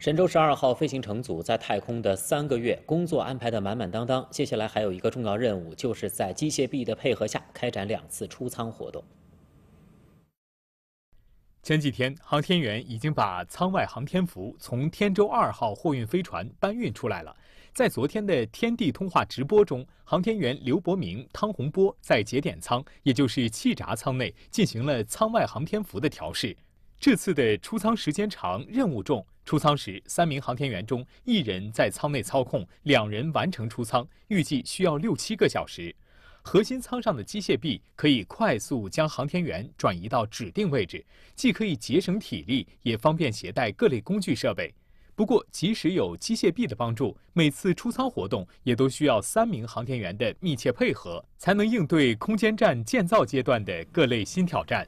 神舟十二号飞行乘组在太空的三个月工作安排的满满当当，接下来还有一个重要任务，就是在机械臂的配合下开展两次出舱活动。前几天，航天员已经把舱外航天服从天舟二号货运飞船搬运出来了。在昨天的天地通话直播中，航天员刘伯明、汤洪波在节点舱，也就是气闸舱内，进行了舱外航天服的调试。这次的出舱时间长，任务重。出舱时，三名航天员中一人在舱内操控，两人完成出舱，预计需要六七个小时。核心舱上的机械臂可以快速将航天员转移到指定位置，既可以节省体力，也方便携带各类工具设备。不过，即使有机械臂的帮助，每次出舱活动也都需要三名航天员的密切配合，才能应对空间站建造阶段的各类新挑战。